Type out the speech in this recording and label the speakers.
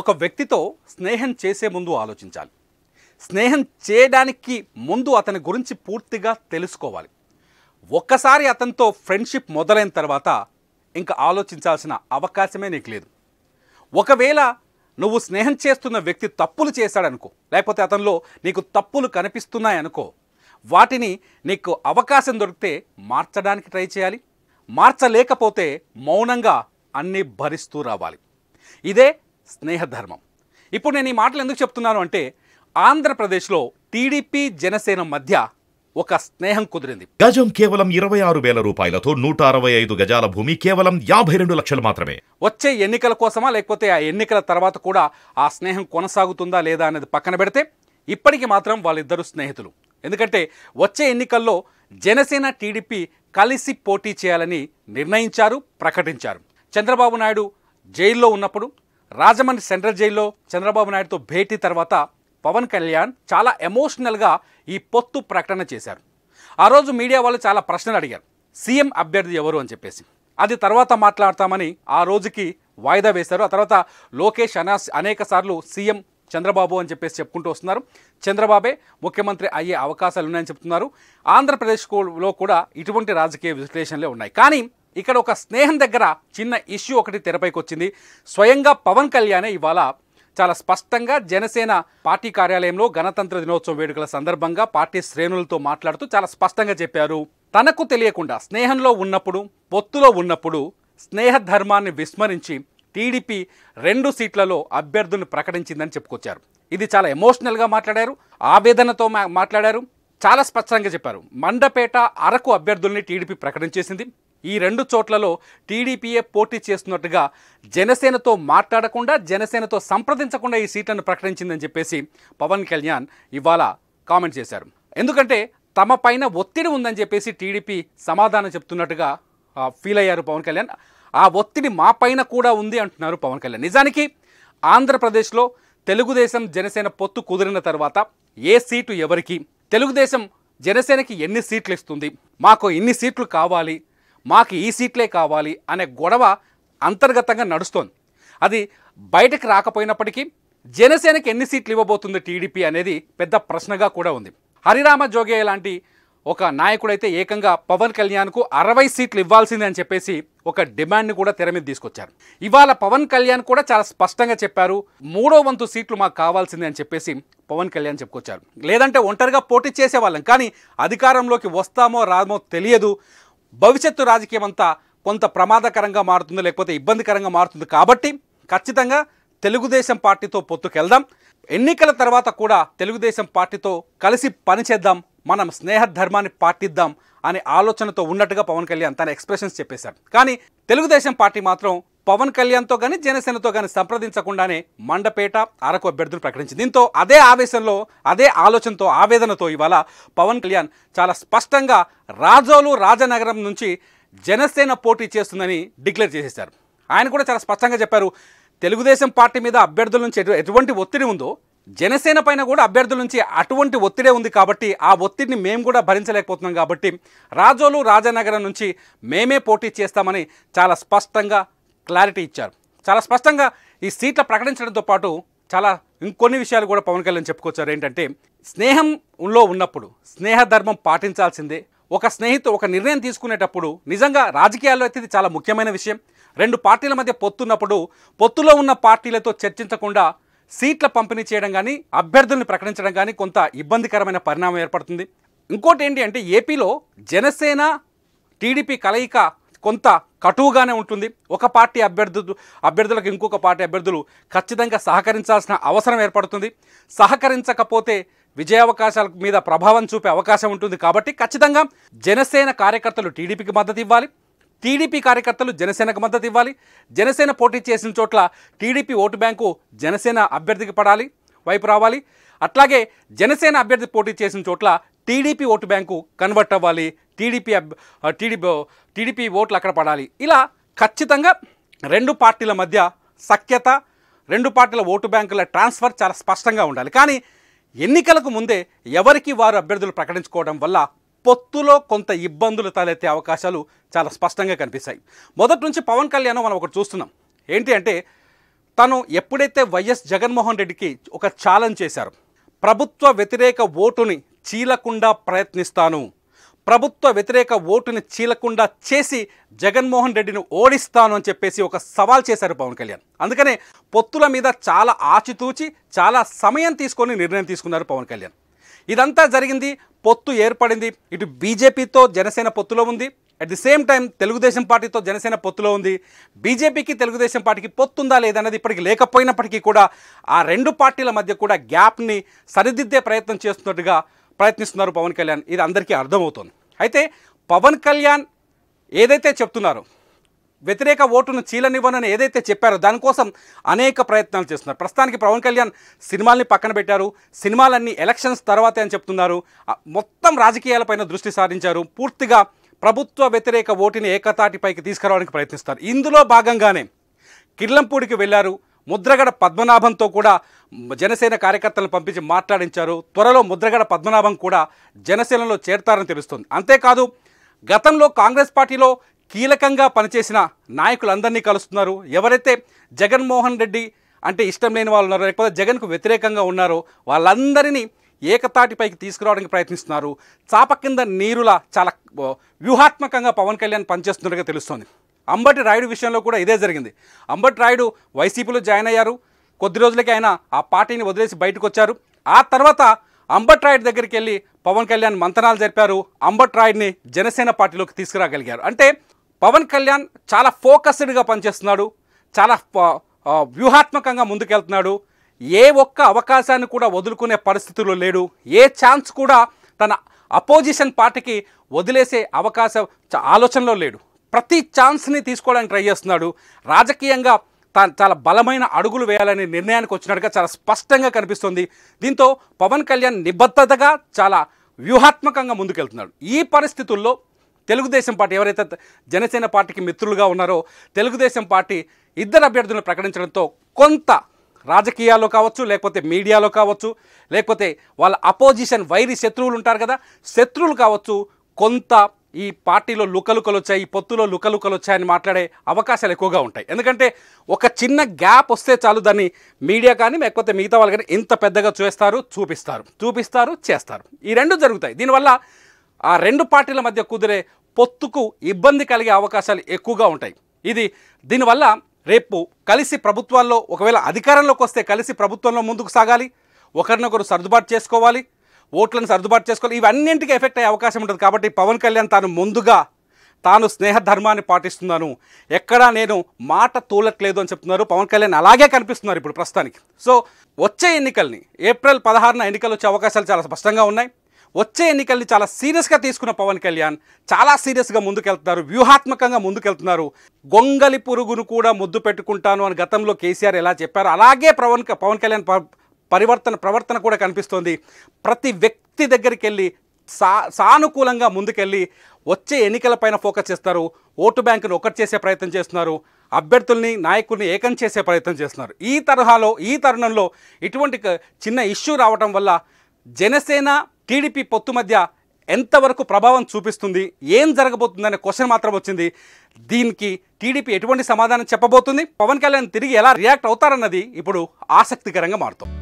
Speaker 1: ఒక వ్యక్తితో స్నేహం చేసే ముందు ఆలోచించాలి స్నేహం చేయడానికి ముందు అతని గురించి పూర్తిగా తెలుసుకోవాలి ఒక్కసారి అతనితో ఫ్రెండ్షిప్ మొదలైన తర్వాత ఇంకా ఆలోచించాల్సిన అవకాశమే నీకు లేదు ఒకవేళ నువ్వు స్నేహం చేస్తున్న వ్యక్తి తప్పులు చేశాడనుకో లేకపోతే అతనిలో నీకు తప్పులు కనిపిస్తున్నాయనుకో వాటిని నీకు అవకాశం దొరికితే మార్చడానికి ట్రై చేయాలి మార్చలేకపోతే మౌనంగా అన్నీ భరిస్తూ రావాలి ఇదే స్నేహధర్మం ఇప్పుడు నేను ఈ మాటలు ఎందుకు చెప్తున్నాను అంటే ఆంధ్రప్రదేశ్లో టీడీపీ జనసేన మధ్య ఒక స్నేహం కుదిరింది గజం కేవలం ఇరవై ఆరు వేల రూపాయలతో నూట అరవై ఐదు గజాల భూమి కేవలం యాభై రెండు లక్షలు మాత్రమే వచ్చే ఎన్నికల కోసమా లేకపోతే ఆ ఎన్నికల తర్వాత కూడా ఆ స్నేహం కొనసాగుతుందా లేదా అనేది పక్కన పెడితే ఇప్పటికి మాత్రం వాళ్ళిద్దరు స్నేహితులు ఎందుకంటే వచ్చే ఎన్నికల్లో జనసేన టీడీపీ కలిసి పోటీ చేయాలని నిర్ణయించారు ప్రకటించారు చంద్రబాబు నాయుడు జైల్లో ఉన్నప్పుడు రాజమండ్రి సెంట్రల్ జైల్లో చంద్రబాబు నాయుడుతో భేటీ తర్వాత పవన్ కళ్యాణ్ చాలా ఎమోషనల్గా ఈ పొత్తు ప్రకటన చేశారు ఆ రోజు మీడియా వాళ్ళు చాలా ప్రశ్నలు అడిగారు సీఎం అభ్యర్థి ఎవరు అని చెప్పేసి అది తర్వాత మాట్లాడతామని ఆ రోజుకి వాయిదా వేశారు ఆ తర్వాత లోకేష్ అనా అనేక సార్లు సీఎం చంద్రబాబు అని చెప్పేసి చెప్పుకుంటూ వస్తున్నారు చంద్రబాబే ముఖ్యమంత్రి అయ్యే అవకాశాలు ఉన్నాయని చెప్తున్నారు ఆంధ్రప్రదేశ్లో కూడా ఇటువంటి రాజకీయ విశ్లేషణలే ఉన్నాయి కానీ ఇక్కడ ఒక స్నేహం దగ్గర చిన్న ఇష్యూ ఒకటి తెరపైకి వచ్చింది స్వయంగా పవన్ కళ్యాణే ఇవాళ చాలా స్పష్టంగా జనసేన పార్టీ కార్యాలయంలో గణతంత్ర దినోత్సవం వేడుకల సందర్భంగా పార్టీ శ్రేణులతో మాట్లాడుతూ చాలా స్పష్టంగా చెప్పారు తనకు తెలియకుండా స్నేహంలో ఉన్నప్పుడు పొత్తులో ఉన్నప్పుడు స్నేహ ధర్మాన్ని విస్మరించి టీడీపీ రెండు సీట్లలో అభ్యర్థులను ప్రకటించిందని చెప్పుకొచ్చారు ఇది చాలా ఎమోషనల్గా మాట్లాడారు ఆవేదనతో మాట్లాడారు చాలా స్పష్టంగా చెప్పారు మండపేట అరకు అభ్యర్థుల్ని టీడీపీ ప్రకటించేసింది ఈ రెండు చోట్లలో టీడీపీఏ పోటీ చేస్తున్నట్టుగా జనసేనతో మాట్లాడకుండా జనసేనతో సంప్రదించకుండా ఈ సీట్లను ప్రకటించిందని చెప్పేసి పవన్ కళ్యాణ్ ఇవాళ కామెంట్ చేశారు ఎందుకంటే తమ పైన ఒత్తిడి ఉందని చెప్పేసి టీడీపీ సమాధానం చెప్తున్నట్టుగా ఫీల్ అయ్యారు పవన్ కళ్యాణ్ ఆ ఒత్తిడి మా పైన కూడా ఉంది అంటున్నారు పవన్ కళ్యాణ్ నిజానికి ఆంధ్రప్రదేశ్లో తెలుగుదేశం జనసేన పొత్తు కుదిరిన తర్వాత ఏ సీటు ఎవరికి తెలుగుదేశం జనసేనకి ఎన్ని సీట్లు ఇస్తుంది మాకు ఎన్ని సీట్లు కావాలి మాకు ఈ సీట్లే కావాలి అనే గొడవ అంతర్గతంగా నడుస్తోంది అది బయటకు రాకపోయినప్పటికీ జనసేనకి ఎన్ని సీట్లు ఇవ్వబోతుంది టీడీపీ అనేది పెద్ద ప్రశ్నగా కూడా ఉంది హరిరామ జోగే లాంటి ఒక నాయకుడైతే ఏకంగా పవన్ కళ్యాణ్కు అరవై సీట్లు ఇవ్వాల్సిందే అని చెప్పేసి ఒక డిమాండ్ని కూడా తెర మీద తీసుకొచ్చారు ఇవాళ పవన్ కళ్యాణ్ కూడా చాలా స్పష్టంగా చెప్పారు మూడో వంతు సీట్లు మాకు కావాల్సిందే అని చెప్పేసి పవన్ కళ్యాణ్ చెప్పుకొచ్చారు లేదంటే ఒంటరిగా పోటీ చేసేవాళ్ళం కానీ అధికారంలోకి వస్తామో రామో తెలియదు భవిష్యత్తు రాజకీయం అంతా కొంత ప్రమాదకరంగా మారుతుంది లేకపోతే ఇబ్బందికరంగా మారుతుంది కాబట్టి ఖచ్చితంగా తెలుగుదేశం పార్టీతో పొత్తుకెళ్దాం ఎన్నికల తర్వాత కూడా తెలుగుదేశం పార్టీతో కలిసి పనిచేద్దాం మనం స్నేహ ధర్మాన్ని పాటిద్దాం అనే ఆలోచనతో ఉన్నట్టుగా పవన్ కళ్యాణ్ తన ఎక్స్ప్రెషన్స్ చెప్పేశారు కానీ తెలుగుదేశం పార్టీ మాత్రం పవన్ కళ్యాణ్తో కానీ జనసేనతో కానీ సంప్రదించకుండానే మండపేట అరకు అభ్యర్థులు ప్రకటించింది దీంతో అదే ఆవేశంలో అదే ఆలోచనతో ఆవేదనతో ఇవాళ పవన్ కళ్యాణ్ చాలా స్పష్టంగా రాజోలు రాజనగరం నుంచి జనసేన పోటీ చేస్తుందని డిక్లేర్ చేసేశారు ఆయన కూడా చాలా స్పష్టంగా చెప్పారు తెలుగుదేశం పార్టీ మీద అభ్యర్థుల నుంచి ఎటువంటి ఒత్తిడి ఉందో జనసేన పైన కూడా అభ్యర్థుల నుంచి అటువంటి ఒత్తిడే ఉంది కాబట్టి ఆ ఒత్తిడిని మేము కూడా భరించలేకపోతున్నాం కాబట్టి రాజోలు రాజానగరం నుంచి మేమే పోటీ చేస్తామని చాలా స్పష్టంగా క్లారిటీ ఇచ్చారు చాలా స్పష్టంగా ఈ సీట్ల ప్రకటించడంతో పాటు చాలా ఇంకొన్ని విషయాలు కూడా పవన్ కళ్యాణ్ చెప్పుకొచ్చారు ఏంటంటే స్నేహంలో ఉన్నప్పుడు స్నేహధర్మం పాటించాల్సిందే ఒక స్నేహితుడు ఒక నిర్ణయం తీసుకునేటప్పుడు నిజంగా రాజకీయాల్లో అయితే ఇది చాలా ముఖ్యమైన విషయం రెండు పార్టీల మధ్య పొత్తున్నప్పుడు పొత్తులో ఉన్న పార్టీలతో చర్చించకుండా సీట్ల పంపిణీ చేయడం కానీ అభ్యర్థుల్ని ప్రకటించడం కానీ కొంత ఇబ్బందికరమైన పరిణామం ఏర్పడుతుంది ఇంకోటి ఏంటి అంటే ఏపీలో జనసేన టీడీపీ కలయిక కొంత కటువుగానే ఉంటుంది ఒక పార్టీ అభ్యర్థు అభ్యర్థులకు ఇంకొక పార్టీ అభ్యర్థులు ఖచ్చితంగా సహకరించాల్సిన అవసరం ఏర్పడుతుంది సహకరించకపోతే విజయావకాశాల మీద ప్రభావం చూపే అవకాశం ఉంటుంది కాబట్టి ఖచ్చితంగా జనసేన కార్యకర్తలు టీడీపీకి మద్దతు ఇవ్వాలి టీడీపీ కార్యకర్తలు జనసేనకు మద్దతు ఇవ్వాలి జనసేన పోటీ చేసిన చోట్ల టీడీపీ ఓటు బ్యాంకు జనసేన అభ్యర్థికి పడాలి వైపు రావాలి అట్లాగే జనసేన అభ్యర్థి పోటీ చేసిన చోట్ల టీడీపీ ఓటు బ్యాంకు కన్వర్ట్ అవ్వాలి టీడీపీ టీడీపీ టీడీపీ ఓట్లు అక్కడ పడాలి ఇలా ఖచ్చితంగా రెండు పార్టీల మధ్య సఖ్యత రెండు పార్టీల ఓటు బ్యాంకుల ట్రాన్స్ఫర్ చాలా స్పష్టంగా ఉండాలి కానీ ఎన్నికలకు ముందే ఎవరికి వారు అభ్యర్థులు ప్రకటించుకోవడం వల్ల పొత్తులో కొంత ఇబ్బందులు తలెత్తే అవకాశాలు చాలా స్పష్టంగా కనిపిస్తాయి మొదటి నుంచి పవన్ కళ్యాణ్ మనం ఒకటి చూస్తున్నాం ఏంటి అంటే తను ఎప్పుడైతే వైఎస్ జగన్మోహన్ రెడ్డికి ఒక ఛాలెంజ్ చేశారు ప్రభుత్వ వ్యతిరేక ఓటుని చీలకుండా ప్రయత్నిస్తాను ప్రభుత్వ వ్యతిరేక ఓటుని చీలకుండా చేసి జగన్మోహన్ రెడ్డిని ఓడిస్తాను అని చెప్పేసి ఒక సవాల్ చేశారు పవన్ కళ్యాణ్ అందుకనే పొత్తుల మీద చాలా ఆచితూచి చాలా సమయం తీసుకొని నిర్ణయం తీసుకున్నారు పవన్ కళ్యాణ్ ఇదంతా జరిగింది పొత్తు ఏర్పడింది ఇటు బీజేపీతో జనసేన పొత్తులో ఉంది at the same time Telugu Desam పార్టీతో జనసేన పొత్తులో ఉంది బీజేపీకి తెలుగుదేశం పార్టీకి పొత్తుందా లేదన్నది ఇప్పటికి లేకపోయినప్పటికీ కూడా ఆ రెండు పార్టీల మధ్య కూడా గ్యాప్ని సరిదిద్దే ప్రయత్నం చేస్తున్నట్టుగా ప్రయత్నిస్తున్నారు పవన్ కళ్యాణ్ ఇది అందరికీ అర్థమవుతుంది అయితే పవన్ కళ్యాణ్ ఏదైతే చెప్తున్నారో వ్యతిరేక ఓటును చీలనివ్వనని ఏదైతే చెప్పారో దానికోసం అనేక ప్రయత్నాలు చేస్తున్నారు ప్రస్తుతానికి పవన్ కళ్యాణ్ సినిమాల్ని పక్కన పెట్టారు సినిమాలన్నీ ఎలక్షన్స్ తర్వాతే అని చెప్తున్నారు మొత్తం రాజకీయాలపైన దృష్టి సారించారు పూర్తిగా ప్రభుత్వ వ్యతిరేక ఓటిని ఏకతాటిపైకి తీసుకురావడానికి ప్రయత్నిస్తారు ఇందులో భాగంగానే కిర్లంపూడికి వెళ్ళారు ముద్రగడ పద్మనాభంతో కూడా జనసేన కార్యకర్తలను పంపించి మాట్లాడించారు త్వరలో ముద్రగడ పద్మనాభం కూడా జనసేనలో చేరతారని తెలుస్తుంది అంతేకాదు గతంలో కాంగ్రెస్ పార్టీలో కీలకంగా పనిచేసిన నాయకులందరినీ కలుస్తున్నారు ఎవరైతే జగన్మోహన్ రెడ్డి అంటే ఇష్టం లేని వాళ్ళు ఉన్నారో లేకపోతే జగన్కు వ్యతిరేకంగా ఉన్నారో వాళ్ళందరినీ ఏకతాటిపైకి తీసుకురావడానికి ప్రయత్నిస్తున్నారు చాప కింద నీరులా చాలా వ్యూహాత్మకంగా పవన్ కళ్యాణ్ పనిచేస్తున్నట్టుగా తెలుస్తోంది అంబటి రాయుడు విషయంలో కూడా ఇదే జరిగింది అంబటి రాయుడు వైసీపీలో జాయిన్ అయ్యారు కొద్ది రోజులకి ఆయన ఆ పార్టీని వదిలేసి బయటకు వచ్చారు ఆ తర్వాత అంబట్ రాయుడు దగ్గరికి వెళ్ళి పవన్ కళ్యాణ్ మంతనాలు జరిపారు అంబట్ రాయుడిని జనసేన పార్టీలోకి తీసుకురాగలిగారు అంటే పవన్ కళ్యాణ్ చాలా ఫోకస్డ్గా పనిచేస్తున్నాడు చాలా వ్యూహాత్మకంగా ముందుకెళ్తున్నాడు ఏ ఒక్క అవకాశాన్ని కూడా వదులుకునే పరిస్థితుల్లో లేడు ఏ ఛాన్స్ కూడా తన అపోజిషన్ పార్టీకి వదిలేసే అవకాశం ఆలోచనలో లేడు ప్రతి ఛాన్స్ని తీసుకోవడానికి ట్రై చేస్తున్నాడు రాజకీయంగా తాను చాలా బలమైన అడుగులు వేయాలనే నిర్ణయానికి వచ్చినట్టుగా చాలా స్పష్టంగా కనిపిస్తుంది దీంతో పవన్ కళ్యాణ్ నిబద్ధతగా చాలా వ్యూహాత్మకంగా ముందుకెళ్తున్నాడు ఈ పరిస్థితుల్లో తెలుగుదేశం పార్టీ ఎవరైతే జనసేన పార్టీకి మిత్రులుగా ఉన్నారో తెలుగుదేశం పార్టీ ఇద్దరు అభ్యర్థులను ప్రకటించడంతో కొంత రాజకీయాల్లో కావచ్చు లేకపోతే మీడియాలో కావచ్చు లేకపోతే వాళ్ళ అపోజిషన్ వైరి శత్రువులు ఉంటారు కదా శత్రువులు కావచ్చు కొంత ఈ పార్టీలో లుకలుకలు వచ్చాయి ఈ పొత్తులో లుకలుకలు వచ్చాయని మాట్లాడే అవకాశాలు ఎక్కువగా ఉంటాయి ఎందుకంటే ఒక చిన్న గ్యాప్ వస్తే చాలు దాన్ని మీడియా కానీ లేకపోతే మిగతా వాళ్ళు కానీ ఇంత పెద్దగా చూస్తారు చూపిస్తారు చూపిస్తారు చేస్తారు ఈ రెండు జరుగుతాయి దీనివల్ల ఆ రెండు పార్టీల మధ్య కుదిరే పొత్తుకు ఇబ్బంది కలిగే అవకాశాలు ఎక్కువగా ఉంటాయి ఇది దీనివల్ల రేపు కలిసి ప్రభుత్వాల్లో ఒకవేళ అధికారంలోకి వస్తే కలిసి ప్రభుత్వంలో ముందుకు సాగాలి ఒకరినొకరు సర్దుబాటు చేసుకోవాలి ఓట్లను సర్దుబాటు చేసుకోవాలి ఇవన్నింటికి ఎఫెక్ట్ అయ్యే అవకాశం ఉంటుంది కాబట్టి పవన్ కళ్యాణ్ తాను ముందుగా తాను స్నేహ ధర్మాన్ని పాటిస్తున్నాను ఎక్కడా నేను మాట తూలట్లేదు అని చెప్తున్నారు పవన్ కళ్యాణ్ అలాగే కనిపిస్తున్నారు ఇప్పుడు ప్రస్తుతానికి సో వచ్చే ఎన్నికల్ని ఏప్రిల్ పదహారున ఎన్నికలు వచ్చే అవకాశాలు చాలా స్పష్టంగా ఉన్నాయి వచ్చే ఎన్నికల్ని చాలా సీరియస్గా తీసుకున్న పవన్ కళ్యాణ్ చాలా సీరియస్గా ముందుకెళ్తున్నారు వ్యూహాత్మకంగా ముందుకెళ్తున్నారు గొంగలి పురుగును కూడా ముద్దు పెట్టుకుంటాను అని గతంలో కేసీఆర్ ఎలా చెప్పారు అలాగే పవన్ పవన్ కళ్యాణ్ పరివర్తన ప్రవర్తన కూడా కనిపిస్తోంది ప్రతి వ్యక్తి దగ్గరికి వెళ్ళి సా సానుకూలంగా ముందుకెళ్ళి వచ్చే ఎన్నికలపైన ఫోకస్ చేస్తారు ఓటు బ్యాంకును ఒకటి చేసే ప్రయత్నం చేస్తున్నారు అభ్యర్థుల్ని నాయకుల్ని ఏకం చేసే ప్రయత్నం చేస్తున్నారు ఈ తరహాలో ఈ తరుణంలో ఇటువంటి చిన్న ఇష్యూ రావటం వల్ల జనసేన టీడీపీ పొత్తు మధ్య ఎంతవరకు ప్రభావం చూపిస్తుంది ఏం జరగబోతుందనే క్వశ్చన్ మాత్రం వచ్చింది దీనికి టీడీపీ ఎటువంటి సమాధానం చెప్పబోతుంది పవన్ కళ్యాణ్ తిరిగి ఎలా రియాక్ట్ అవుతారన్నది ఇప్పుడు ఆసక్తికరంగా మారుతుంది